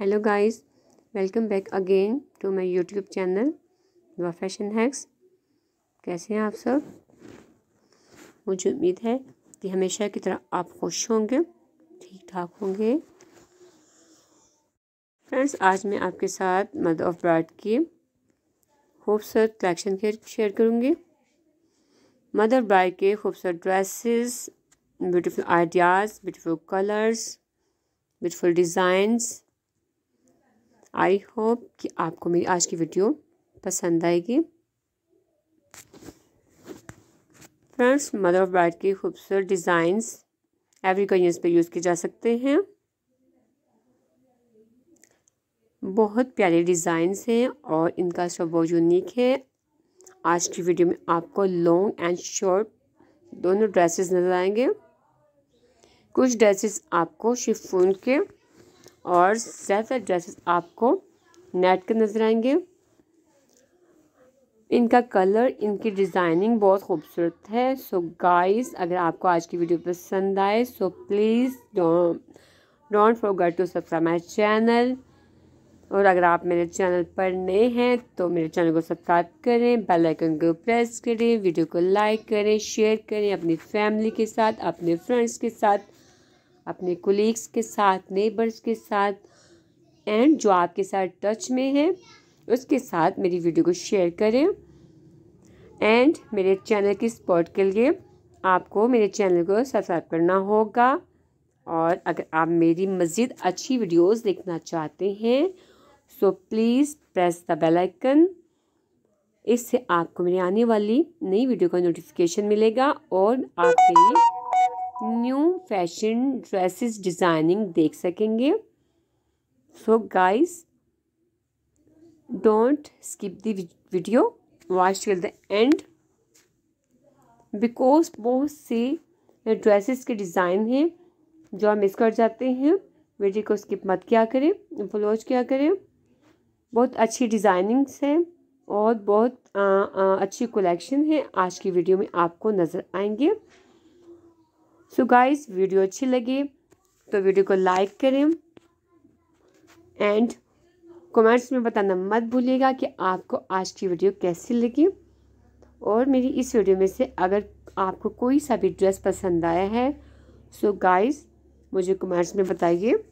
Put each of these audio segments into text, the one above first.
hello guys welcome back again to my YouTube channel Dua fashion hacks कैसे हैं आप सब मुझे उम्मीद है कि हमेशा की तरह आप खुश होंगे ठीक ठाक होंगे फ्रेंड्स आज मैं आपके साथ मद ऑफ ब्राड की खूबसूरत कलेक्शन शेयर करूँगी मदर ब्राइड के खूबसूरत dresses beautiful ideas beautiful colours beautiful designs I hope कि आपको मेरी आज की वीडियो पसंद आएगी फ्रेंड्स मदर ऑफ ब्राइड के खूबसूरत डिज़ाइंस एवरी कन्यूज़ पर यूज़ किए जा सकते हैं बहुत प्यारे डिज़ाइंस हैं और इनका सब बहुत यूनिक है आज की वीडियो में आपको लॉन्ग एंड शॉर्ट दोनों ड्रेसेस नज़र आएंगे कुछ ड्रेसेस आपको शिफोन के और सेल्फ एड्रेसेस आपको नेट के नज़र आएंगे इनका कलर इनकी डिज़ाइनिंग बहुत खूबसूरत है सो so गाइस अगर आपको आज की वीडियो पसंद आए so please don't forget to subscribe my channel और अगर आप मेरे चैनल पर नए हैं तो मेरे चैनल को सब्सक्राइब करें बेल आइकन को प्रेस करें वीडियो को लाइक करें शेयर करें अपनी फैमिली के साथ अपने फ्रेंड्स के साथ अपने कोलीग्स के साथ नेबर्स के साथ एंड जो आपके साथ टच में है उसके साथ मेरी वीडियो को शेयर करें एंड मेरे चैनल की सपोर्ट के लिए आपको मेरे चैनल को सब्सक्राइब करना होगा और अगर आप मेरी मज़ीद अच्छी वीडियोस देखना चाहते हैं so please press the bell icon इससे आपको मेरी आने वाली नई वीडियो का नोटिफिकेशन मिलेगा और आप मेरी न्यू फैशन ड्रेसेस डिज़ाइनिंग देख सकेंगे so guys don't skip the video watch till end because बहुत से ड्रेसेस के डिज़ाइन हैं जो हम मिस कर जाते हैं वीडियो को स्किप मत क्या करें फॉलोज किया करें बहुत अच्छी डिज़ाइनिंग्स हैं और बहुत आ, आ, अच्छी कलेक्शन है आज की वीडियो में आपको नज़र आएंगे सो गाइस वीडियो अच्छी लगी तो वीडियो को लाइक करें एंड कमेंट्स में बताना मत भूलिएगा कि आपको आज की वीडियो कैसी लगी और मेरी इस वीडियो में से अगर आपको कोई सा भी ड्रेस पसंद आया है सो so गाइस मुझे कमेंट्स में बताइए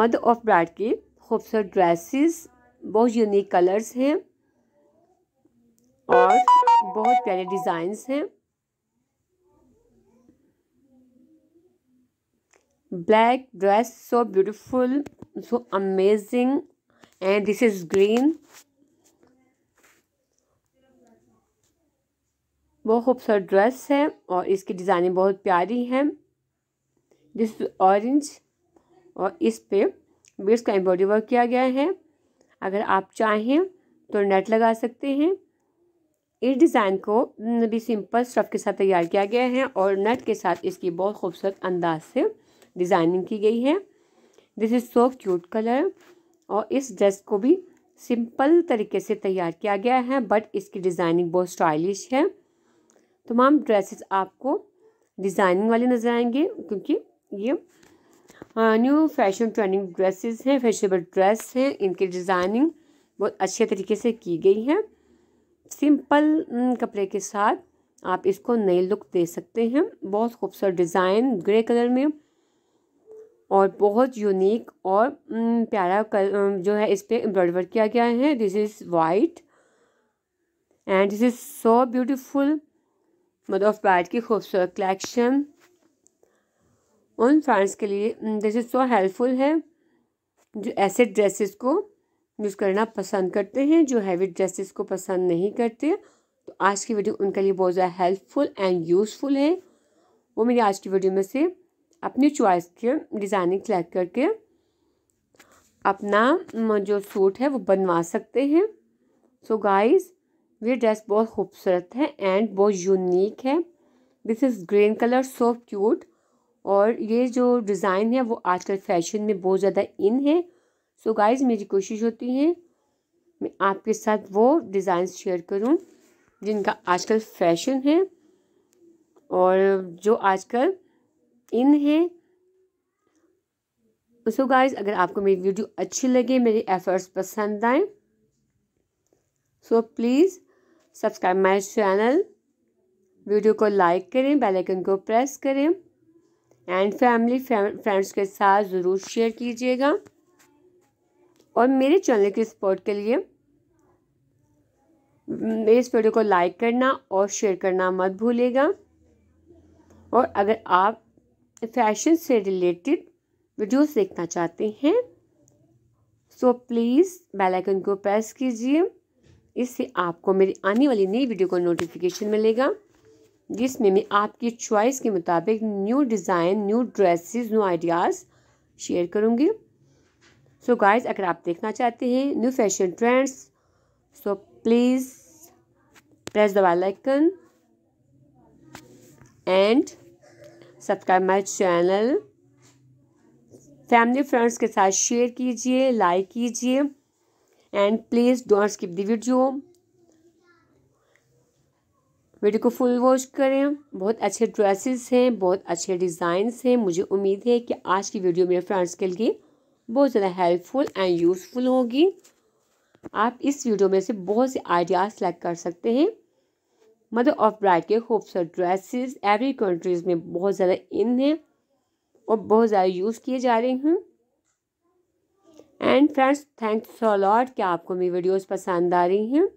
मद ऑफ ब्राइड के खूबसूरत ड्रेसेस बहुत यूनिक कलर्स हैं बहुत प्यारे डिज़ाइंस हैं black dress so beautiful so amazing and this is green बहुत खूबसूरत ड्रेस है और इसकी डिज़ाइनिंग बहुत प्यारी है दिस ऑरेंज और इस पे बीट्स का एम्ब्रॉयडरी वर्क किया गया है अगर आप चाहें तो नेट लगा सकते हैं इस डिज़ाइन को भी सिंपल स्टफ़ के साथ तैयार किया गया है और नट के साथ इसकी बहुत खूबसूरत अंदाज से डिज़ाइनिंग की गई है this is so cute colour और इस ड्रेस को भी सिंपल तरीके से तैयार किया गया है बट इसकी डिज़ाइनिंग बहुत स्टाइलिश है तमाम ड्रेसेस आपको डिज़ाइनिंग वाले नज़र आएंगे क्योंकि ये न्यू फैशन ट्रेंडिंग ड्रेसेस हैं फैशनेबल ड्रेस हैं इनकी डिज़ाइनिंग बहुत अच्छे तरीके से की गई है सिंपल कपड़े के साथ आप इसको नए लुक दे सकते हैं बहुत खूबसूरत डिज़ाइन ग्रे कलर में और बहुत यूनिक और प्यारा कल जो है इस पर एम्ब्रॉयडर किया गया है this is white and this is so beautiful mother of bride की खूबसूरत कलेक्शन उन फ्रेंड्स के लिए दिस इज़ सो हेल्पफुल है जो ऐसे ड्रेसेस को यूज़ करना पसंद करते हैं जो हैवी ड्रेसेस को पसंद नहीं करते तो आज की वीडियो उनके लिए बहुत ज़्यादा हेल्पफुल एंड यूज़फुल है वो मेरी आज की वीडियो में से अपनी चॉइस के डिज़ाइनिंग सेलेक्ट करके अपना जो सूट है वो बनवा सकते हैं सो गाइस ये ड्रेस बहुत खूबसूरत है एंड बहुत यूनिक है this is green colour so cute और ये जो डिज़ाइन है वो आजकल फैशन में बहुत ज़्यादा इन है सो so गाइज़ मेरी कोशिश होती है मैं आपके साथ वो डिज़ाइन शेयर करूं जिनका आजकल फैशन है और जो आजकल इन है सो so गाइज़ अगर आपको मेरी वीडियो अच्छी लगे मेरे एफर्ट्स पसंद आए so please subscribe my channel video को लाइक करें बेल आइकन को प्रेस करें एंड फैमिली फ्रेंड्स के साथ ज़रूर शेयर कीजिएगा और मेरे चैनल के सपोर्ट के लिए मेरे इस वीडियो को लाइक करना और शेयर करना मत भूलिएगा और अगर आप फैशन से रिलेटेड वीडियोस देखना चाहते हैं सो तो प्लीज़ बेल आइकन को प्रेस कीजिए इससे आपको मेरी आने वाली नई वीडियो का नोटिफिकेशन मिलेगा जिसमें मैं आपकी चॉइस के मुताबिक new design new dresses new ideas share करूँगी सो so गाइस अगर आप देखना चाहते हैं new fashion trends so please press the bell icon and subscribe my channel family friends के साथ शेयर कीजिए लाइक कीजिए and please don't skip the video video को फुल वॉच करें बहुत अच्छे ड्रेसेस हैं बहुत अच्छे डिज़ाइंस हैं मुझे उम्मीद है कि आज की वीडियो मेरे फ्रेंड्स के लिए बहुत ज़्यादा हेल्पफुल एंड यूज़फुल होगी आप इस वीडियो में से बहुत से आइडियाज़ सेलेक्ट कर सकते हैं मदर ऑफ ब्राइड के खूबसूरत ड्रेसेस एवरी कंट्रीज़ में बहुत ज़्यादा इन हैं और बहुत ज़्यादा यूज़ किए जा रहे हैं and friends thanks for lot क्या आपको मेरी वीडियोस पसंद आ रही हैं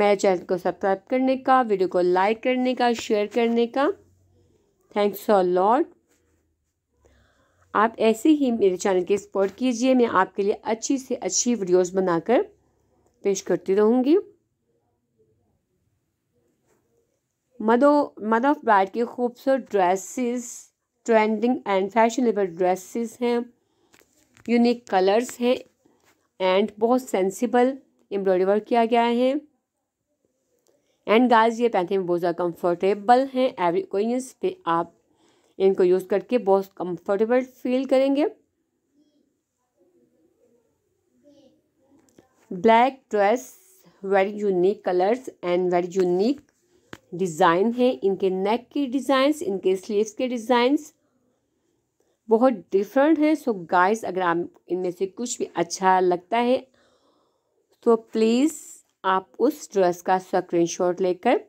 मेरे चैनल को सब्सक्राइब करने का वीडियो को लाइक करने का शेयर करने का थैंक्स फॉर लॉट आप ऐसे ही मेरे चैनल के सपोर्ट कीजिए मैं आपके लिए अच्छी से अच्छी वीडियोस बनाकर पेश करती रहूँगी मदो मद ऑफ ब्राइड के खूबसूरत dresses trending and fashionable dresses हैं यूनिक कलर्स हैं एंड बहुत सेंसिबल एम्ब्रॉयडरी वर्क किया गया है एंड गाइस ये पहनने में बहुत ज़्यादा कंफर्टेबल हैं एवरी कोई पे आप इनको यूज़ करके बहुत कंफर्टेबल फील करेंगे black dress very unique colours and very unique design है इनके नेक के डिज़ाइंस इनके स्लीव्स के डिज़ाइंस बहुत डिफरेंट हैं सो गाइस अगर आप इनमें से कुछ भी अच्छा लगता है तो प्लीज़ आप उस ड्रेस का स्क्रीनशॉट लेकर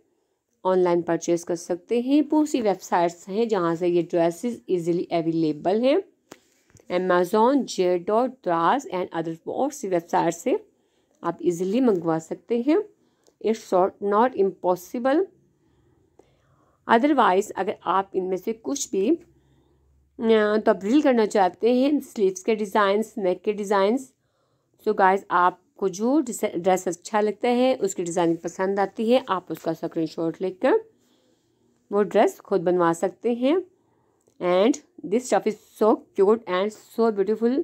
ऑनलाइन परचेज़ कर सकते हैं बहुत सी वेबसाइट्स हैं जहाँ से ये ड्रेसेस इजीली अवेलेबल हैं Amazon J dot Daraz and other बहुत सी वेबसाइट से आप इजीली मंगवा सकते हैं इट्स नॉट इम्पॉसिबल अदरवाइज़ अगर आप इनमें से कुछ भी तब्दील करना चाहते हैं स्लीव्स के डिज़ाइंस नेक के डिज़ाइंस सो गाइज आप आपको जो ड्रेस अच्छा लगता है उसकी डिज़ाइनिंग पसंद आती है आप उसका स्क्रीन शॉट लेकर वो ड्रेस खुद बनवा सकते हैं and this stuff is so cute and so beautiful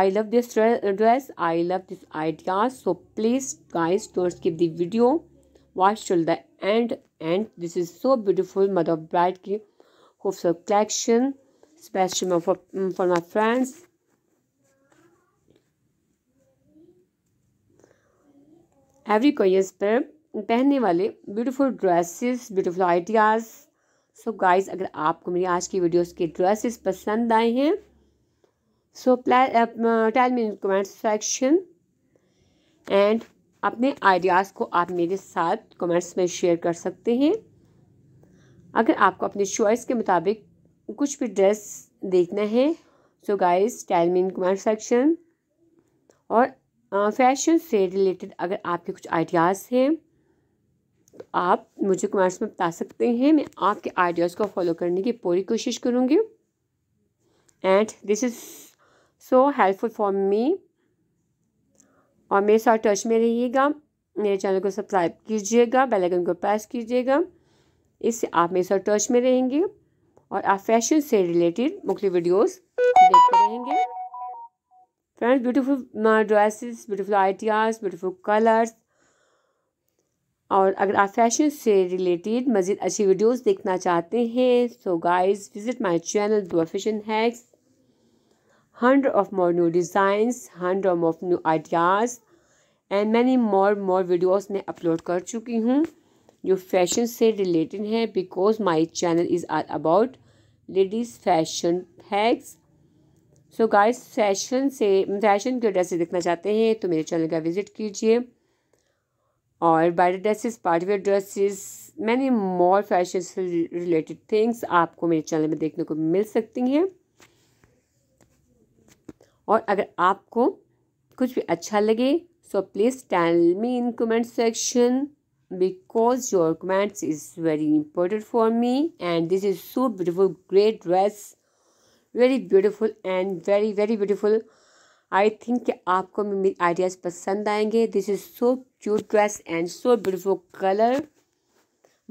I love this dress I love this idea so please guys don't skip the video watch till the end and this is so beautiful mother bride की खूबसूरत collection special for my friends every कोयर्स पर पहनने वाले beautiful dresses beautiful ideas so guys अगर आपको मेरी आज की वीडियोस के ड्रेसेस पसंद आए हैं so tell me in comment section and अपने आइडियाज़ को आप मेरे साथ कमेंट्स में शेयर कर सकते हैं अगर आपको अपने चॉइस के मुताबिक कुछ भी ड्रेस देखना है so guys tell me in comment section और फैशन से रिलेटेड अगर आपके कुछ आइडियाज़ हैं तो आप मुझे कमेंट्स में बता सकते हैं मैं आपके आइडियाज़ को फॉलो करने की पूरी कोशिश करूँगी and this is so helpful for me और मेरे साथ टच में रहिएगा मेरे चैनल को सब्सक्राइब कीजिएगा बेल आइकन को प्रेस कीजिएगा इससे आप मेरे साथ टच में रहेंगे और आप फैशन से रिलेटेड मुख्य वीडियोस देखते रहेंगे friends beautiful dresses beautiful ideas beautiful colours और अगर आप फैशन से रिलेटेड मज़ीद अच्छी वीडियोस देखना चाहते हैं so guys visit my channel Dua fashion hacks hundred of more new designs hundred of new ideas and many more more videos मैं अपलोड कर चुकी हूँ जो फैशन से रिलेटेड है because my channel is are about ladies fashion hacks so guys fashion से fashion के dresses देखना चाहते हैं तो मेरे चैनल का विज़िट कीजिए और bridal dresses partywear dresses many more fashion से रिलेटेड थिंग्स आपको मेरे चैनल में देखने को मिल सकती हैं और अगर आपको कुछ भी अच्छा लगे so please tell me in comment section because your comments is very important for me and this is so beautiful great dress very beautiful and very very beautiful I think आपको मेरे आइडियाज़ पसंद आएंगे this is so cute dress and so beautiful colour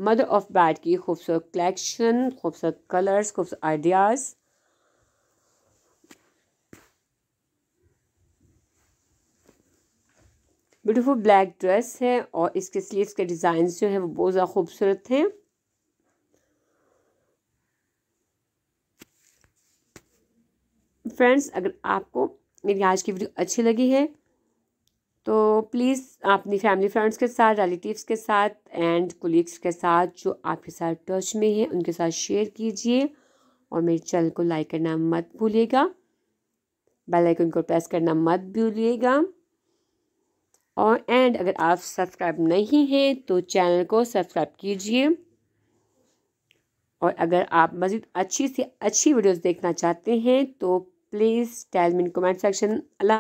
mother of bride की खूबसूरत collection खूबसूरत colours खूबसूरत ideas beautiful black dress है और इसके स्लीव्स के डिज़ाइन जो है वो बहुत ज़्यादा खूबसूरत हैं फ्रेंड्स अगर आपको मेरी आज की वीडियो अच्छी लगी है तो प्लीज़ अपनी फैमिली फ्रेंड्स के साथ रिलेटिव्स के साथ एंड कोलिग्स के साथ जो आपके साथ टच में हैं उनके साथ शेयर कीजिए और मेरे चैनल को लाइक करना मत भूलिएगा बेल आइकन को प्रेस करना मत भूलिएगा और एंड अगर आप सब्सक्राइब नहीं हैं तो चैनल को सब्सक्राइब कीजिए और अगर आप मज़ीद अच्छी से अच्छी वीडियोस देखना चाहते हैं तो please tell me in comment section Allah